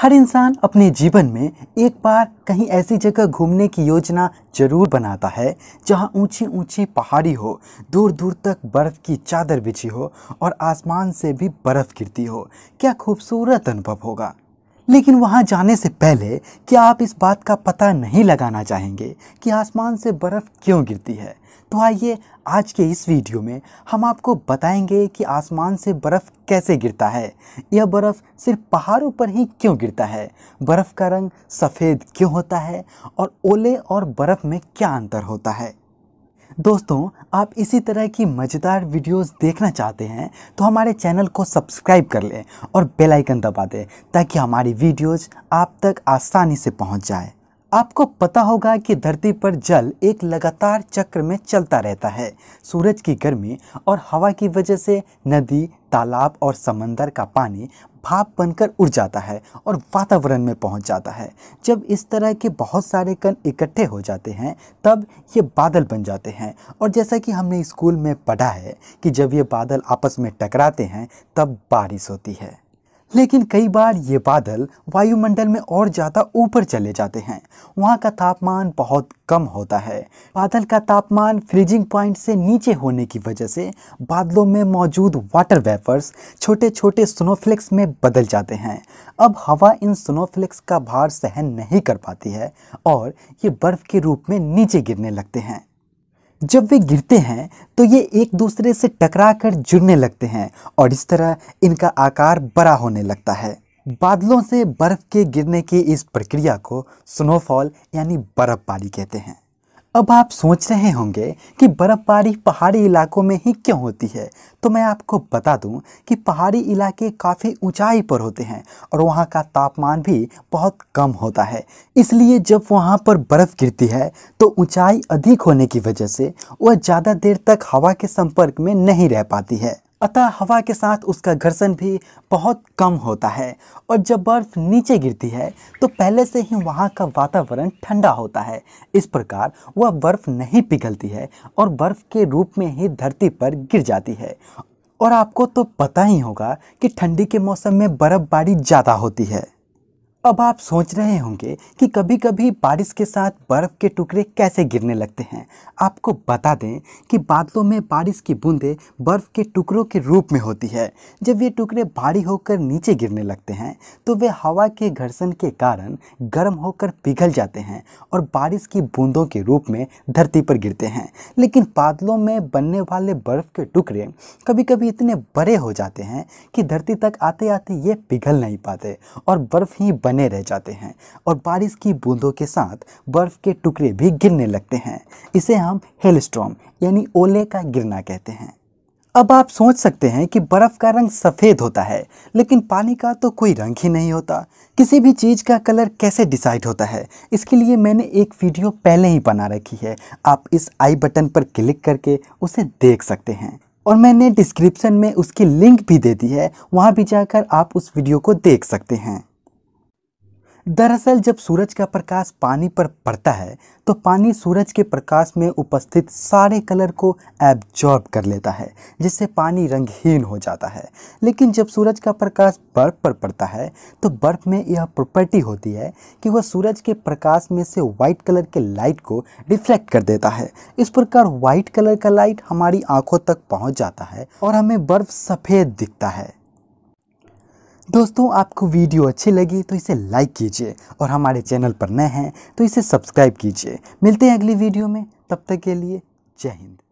हर इंसान अपने जीवन में एक बार कहीं ऐसी जगह घूमने की योजना जरूर बनाता है जहां ऊंची ऊंची पहाड़ी हो दूर दूर तक बर्फ़ की चादर बिछी हो और आसमान से भी बर्फ़ गिरती हो क्या खूबसूरत अनुभव होगा लेकिन वहाँ जाने से पहले क्या आप इस बात का पता नहीं लगाना चाहेंगे कि आसमान से बर्फ़ क्यों गिरती है तो आइए आज के इस वीडियो में हम आपको बताएंगे कि आसमान से बर्फ़ कैसे गिरता है यह बर्फ़ सिर्फ पहाड़ों पर ही क्यों गिरता है बर्फ़ का रंग सफ़ेद क्यों होता है और ओले और बर्फ़ में क्या अंतर होता है दोस्तों आप इसी तरह की मज़ेदार वीडियोस देखना चाहते हैं तो हमारे चैनल को सब्सक्राइब कर लें और बेल आइकन दबा दें ताकि हमारी वीडियोस आप तक आसानी से पहुंच जाए आपको पता होगा कि धरती पर जल एक लगातार चक्र में चलता रहता है सूरज की गर्मी और हवा की वजह से नदी तालाब और समंदर का पानी भाप बनकर उड़ जाता है और वातावरण में पहुंच जाता है जब इस तरह के बहुत सारे कण इकट्ठे हो जाते हैं तब ये बादल बन जाते हैं और जैसा कि हमने स्कूल में पढ़ा है कि जब ये बादल आपस में टकराते हैं तब बारिश होती है लेकिन कई बार ये बादल वायुमंडल में और ज़्यादा ऊपर चले जाते हैं वहाँ का तापमान बहुत कम होता है बादल का तापमान फ्रीजिंग पॉइंट से नीचे होने की वजह से बादलों में मौजूद वाटर वेपर्स छोटे छोटे स्नोफ्लेक्स में बदल जाते हैं अब हवा इन स्नोफ्लेक्स का भार सहन नहीं कर पाती है और ये बर्फ़ के रूप में नीचे गिरने लगते हैं जब वे गिरते हैं तो ये एक दूसरे से टकरा कर जुड़ने लगते हैं और इस तरह इनका आकार बड़ा होने लगता है बादलों से बर्फ़ के गिरने की इस प्रक्रिया को स्नोफॉल यानी बर्फ़बारी कहते हैं अब आप सोच रहे होंगे कि बर्फ़बारी पहाड़ी इलाकों में ही क्यों होती है तो मैं आपको बता दूं कि पहाड़ी इलाके काफ़ी ऊंचाई पर होते हैं और वहां का तापमान भी बहुत कम होता है इसलिए जब वहां पर बर्फ़ गिरती है तो ऊंचाई अधिक होने की वजह से वह ज़्यादा देर तक हवा के संपर्क में नहीं रह पाती है अतः हवा के साथ उसका घर्षण भी बहुत कम होता है और जब बर्फ़ नीचे गिरती है तो पहले से ही वहाँ का वातावरण ठंडा होता है इस प्रकार वह बर्फ़ नहीं पिघलती है और बर्फ़ के रूप में ही धरती पर गिर जाती है और आपको तो पता ही होगा कि ठंडी के मौसम में बर्फ़बारी ज़्यादा होती है अब आप सोच रहे होंगे कि कभी कभी बारिश के साथ बर्फ़ के टुकड़े कैसे गिरने लगते हैं आपको बता दें कि बादलों में बारिश की बूंदें बर्फ़ के टुकड़ों के रूप में होती है जब ये टुकड़े भारी होकर नीचे गिरने लगते हैं तो वे हवा के घर्षण के कारण गर्म होकर पिघल जाते हैं और बारिश की बूंदों के रूप में धरती पर गिरते हैं लेकिन बादलों में बनने वाले बर्फ़ के टुकड़े कभी कभी इतने बड़े हो जाते हैं कि धरती तक आते आते ये पिघल नहीं पाते और बर्फ़ ही बन बने रह जाते हैं और बारिश की बूंदों के साथ बर्फ़ के टुकड़े भी गिरने लगते हैं इसे हम हेल यानी ओले का गिरना कहते हैं अब आप सोच सकते हैं कि बर्फ़ का रंग सफ़ेद होता है लेकिन पानी का तो कोई रंग ही नहीं होता किसी भी चीज़ का कलर कैसे डिसाइड होता है इसके लिए मैंने एक वीडियो पहले ही बना रखी है आप इस आई बटन पर क्लिक करके उसे देख सकते हैं और मैंने डिस्क्रिप्शन में उसकी लिंक भी दे दी है वहाँ भी जाकर आप उस वीडियो को देख सकते हैं दरअसल जब सूरज का प्रकाश पानी पर पड़ता है तो पानी सूरज के प्रकाश में उपस्थित सारे कलर को एब्जॉर्ब कर लेता है जिससे पानी रंगहीन हो जाता है लेकिन जब सूरज का प्रकाश बर्फ पर पड़ता है तो बर्फ़ में यह प्रॉपर्टी होती है कि वह सूरज के प्रकाश में से वाइट कलर के लाइट को रिफ्लेक्ट कर देता है इस प्रकार वाइट कलर का लाइट हमारी आँखों तक पहुँच जाता है और हमें बर्फ़ सफ़ेद दिखता है दोस्तों आपको वीडियो अच्छी लगी तो इसे लाइक कीजिए और हमारे चैनल पर नए हैं तो इसे सब्सक्राइब कीजिए मिलते हैं अगली वीडियो में तब तक के लिए जय हिंद